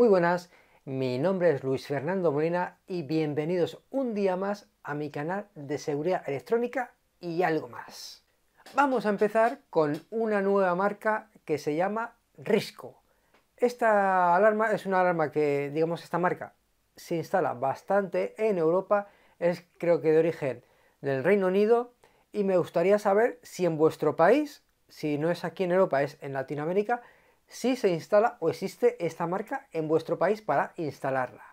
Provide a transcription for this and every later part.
Muy buenas, mi nombre es Luis Fernando Molina y bienvenidos un día más a mi canal de seguridad electrónica y algo más. Vamos a empezar con una nueva marca que se llama Risco. Esta alarma es una alarma que, digamos, esta marca se instala bastante en Europa, es creo que de origen del Reino Unido y me gustaría saber si en vuestro país, si no es aquí en Europa, es en Latinoamérica, si se instala o existe esta marca en vuestro país para instalarla.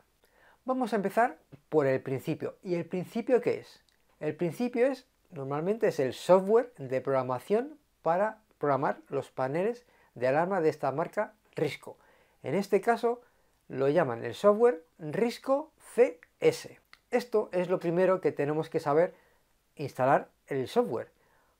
Vamos a empezar por el principio. ¿Y el principio qué es? El principio es, normalmente es el software de programación para programar los paneles de alarma de esta marca Risco. En este caso lo llaman el software Risco CS. Esto es lo primero que tenemos que saber, instalar el software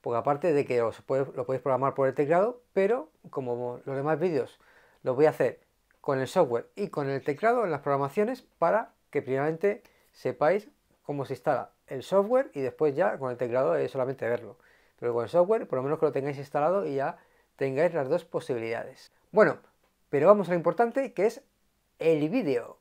porque aparte de que os lo podéis programar por el teclado, pero como los demás vídeos los voy a hacer con el software y con el teclado en las programaciones para que primeramente sepáis cómo se instala el software y después ya con el teclado es solamente verlo. Pero con el software por lo menos que lo tengáis instalado y ya tengáis las dos posibilidades. Bueno, pero vamos a lo importante que es el vídeo.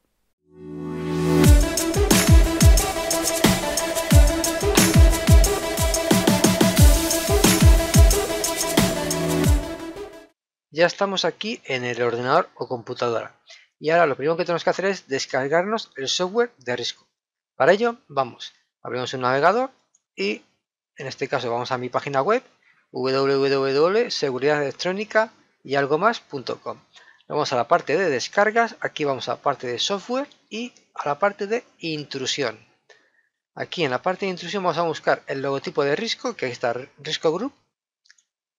ya estamos aquí en el ordenador o computadora. Y ahora lo primero que tenemos que hacer es descargarnos el software de Risco, Para ello, vamos, abrimos un navegador y en este caso vamos a mi página web www.seguridadelectrónica y algo más.com. Vamos a la parte de descargas, aquí vamos a la parte de software y a la parte de intrusión. Aquí en la parte de intrusión vamos a buscar el logotipo de Risco, que ahí está Risco Group.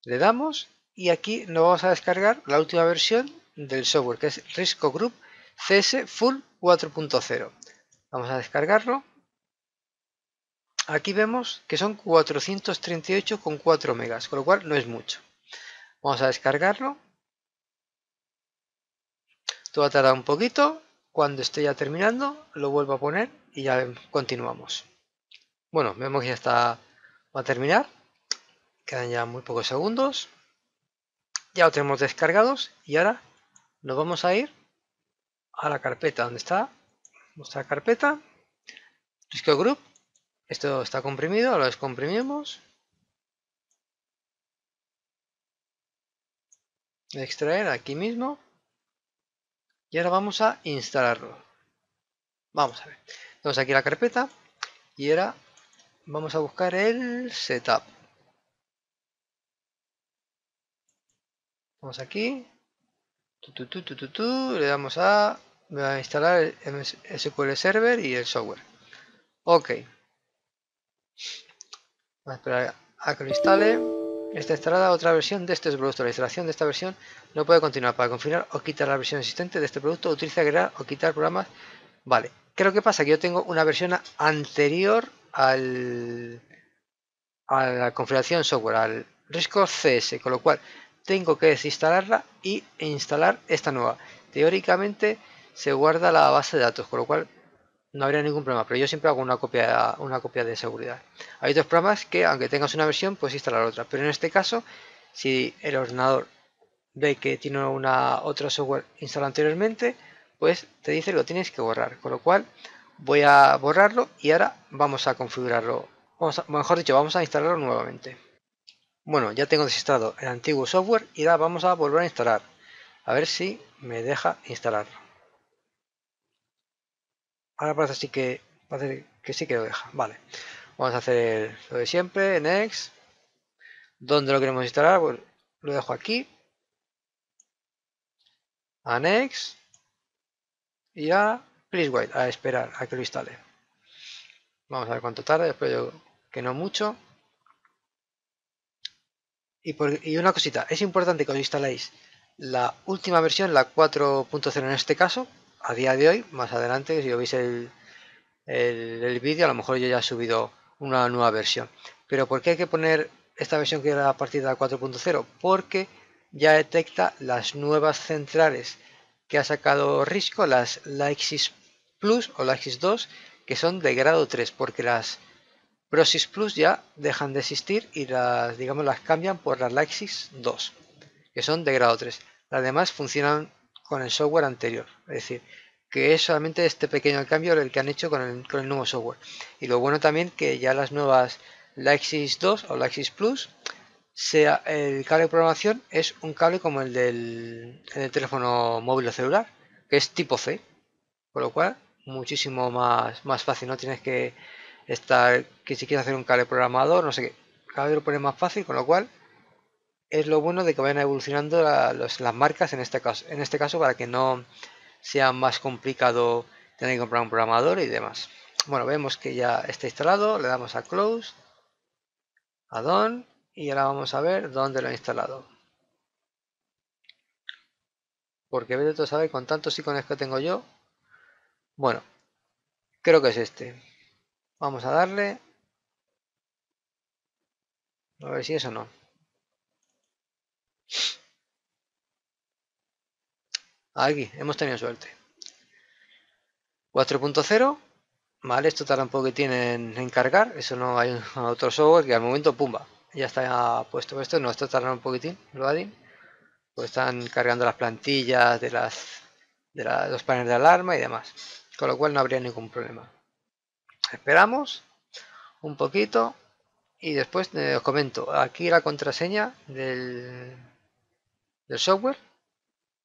Le damos y aquí nos vamos a descargar la última versión del software que es Risco Group CS Full 4.0 vamos a descargarlo aquí vemos que son 438,4 megas con lo cual no es mucho vamos a descargarlo todo a tardar un poquito cuando esté ya terminando lo vuelvo a poner y ya continuamos bueno vemos que ya está va a terminar quedan ya muy pocos segundos ya lo tenemos descargados y ahora nos vamos a ir a la carpeta donde está nuestra carpeta disco Group esto está comprimido, lo descomprimimos extraer aquí mismo y ahora vamos a instalarlo vamos a ver, tenemos aquí la carpeta y ahora vamos a buscar el setup Vamos aquí. Tu, le damos a, instalar el SQL Server y el software. Ok. Vamos a esperar a que lo instale. Está instalada otra versión de este producto. La instalación de esta versión no puede continuar. Para configurar o quitar la versión existente de este producto, utiliza crear o quitar programas. Vale. Creo que pasa que yo tengo una versión anterior al, a la configuración software, al riesgo CS, con lo cual tengo que desinstalarla y e instalar esta nueva. Teóricamente se guarda la base de datos, con lo cual no habría ningún problema, pero yo siempre hago una copia, una copia de seguridad. Hay dos programas que, aunque tengas una versión, puedes instalar otra, pero en este caso, si el ordenador ve que tiene una, otra software instalado anteriormente, pues te dice que lo tienes que borrar, con lo cual voy a borrarlo y ahora vamos a configurarlo, o mejor dicho, vamos a instalarlo nuevamente. Bueno, ya tengo desinstalado el antiguo software y la vamos a volver a instalar. A ver si me deja instalar. Ahora parece así que, parece que sí que lo deja. Vale. Vamos a hacer lo de siempre, next. ¿Dónde lo queremos instalar? Pues lo dejo aquí. A next. Y a please wait, a esperar a que lo instale. Vamos a ver cuánto tarda, espero que no mucho. Y, una cosita, es importante que os instaléis la última versión, la 4.0 en este caso, a día de hoy, más adelante, si lo veis el, el, vídeo, a lo mejor yo ya he subido una nueva versión. Pero ¿por qué hay que poner esta versión que era a partir de la 4.0? Porque ya detecta las nuevas centrales que ha sacado Risco, las Laxis Plus o Laxis 2, que son de grado 3, porque las Prosys Plus ya dejan de existir y las, digamos, las cambian por las Lexis 2, que son de grado 3. Las demás funcionan con el software anterior, es decir, que es solamente este pequeño cambio el que han hecho con el, nuevo software. Y lo bueno también que ya las nuevas Lexis 2 o Lexis Plus, sea el cable de programación es un cable como el del, teléfono móvil o celular, que es tipo C, con lo cual muchísimo más, más fácil, no tienes que estar que si quiere hacer un cable programador, no sé qué. Cada vez lo pone más fácil, con lo cual es lo bueno de que vayan evolucionando las marcas en este caso, en este caso para que no sea más complicado tener que comprar un programador y demás. Bueno, vemos que ya está instalado, le damos a close, a don y ahora vamos a ver dónde lo ha instalado. Porque Beto sabe con tantos iconos que tengo yo. Bueno, creo que es este. Vamos a darle. A ver si eso no. Aquí, hemos tenido suerte. 4.0. Vale, esto tampoco que tienen en cargar. Eso no hay otro software que al momento, pumba. Ya está puesto esto. No, esto tarda un poquitín. Lo adin. Pues están cargando las plantillas de las de los paneles de alarma y demás. Con lo cual no habría ningún problema. Esperamos un poquito y después eh, os comento. Aquí la contraseña del, software.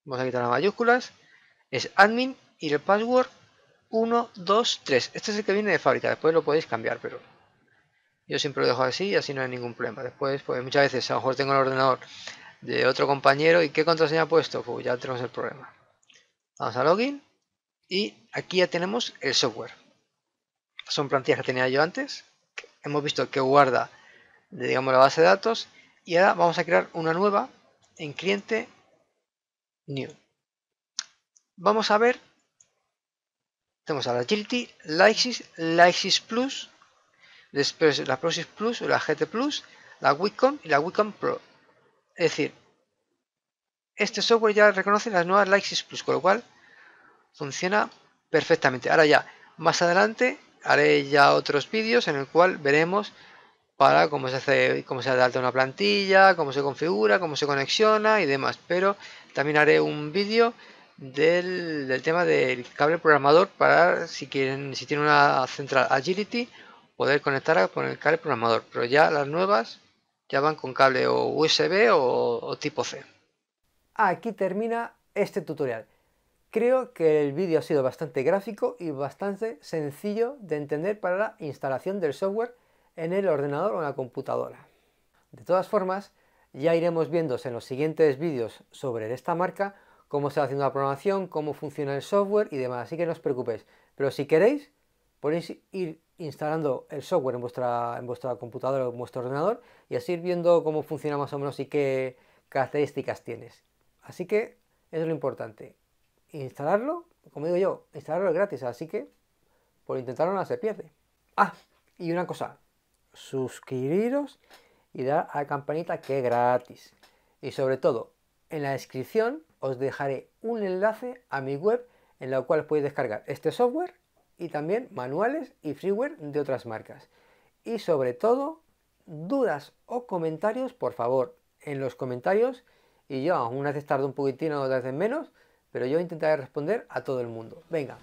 Vamos a quitar las mayúsculas. Es admin y el password 123 Este es el que viene de fábrica. Después lo podéis cambiar, pero yo siempre lo dejo así y así no hay ningún problema. Después, pues muchas veces a lo mejor tengo el ordenador de otro compañero y qué contraseña ha puesto, pues ya tenemos el problema. Vamos a login y aquí ya tenemos el software son plantillas que tenía yo antes. Hemos visto que guarda, digamos, la base de datos. Y ahora vamos a crear una nueva en cliente new. Vamos a ver. Tenemos a la Agility, la Lysis Plus, después la Prosis Plus o la GT Plus, la Wicom y la Wicom Pro. Es decir, este software ya reconoce las nuevas Lysis Plus, con lo cual funciona perfectamente. Ahora ya, más adelante haré ya otros vídeos en el cual veremos para cómo se hace, cómo se adapta una plantilla, cómo se configura, cómo se conexiona y demás. Pero también haré un vídeo del, tema del cable programador para si quieren, si tienen una central Agility, poder conectar con el cable programador. Pero ya las nuevas ya van con cable o USB o tipo C. Aquí termina este tutorial. Creo que el vídeo ha sido bastante gráfico y bastante sencillo de entender para la instalación del software en el ordenador o en la computadora. De todas formas, ya iremos viendo en los siguientes vídeos sobre esta marca cómo se va haciendo la programación, cómo funciona el software y demás, así que no os preocupéis. Pero si queréis, podéis ir instalando el software en vuestra, en vuestra computadora o en vuestro ordenador y así ir viendo cómo funciona más o menos y qué características tienes. Así que eso es lo importante instalarlo, como digo yo, instalarlo es gratis, así que por intentarlo no se pierde. Ah, y una cosa, suscribiros y dar a la campanita que es gratis. Y sobre todo, en la descripción os dejaré un enlace a mi web en la cual podéis descargar este software y también manuales y freeware de otras marcas. Y sobre todo, dudas o comentarios, por favor, en los comentarios. Y yo, una vez tardo un poquitín, otra vez menos, pero yo intentaré responder a todo el mundo. Venga,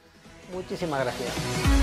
muchísimas gracias.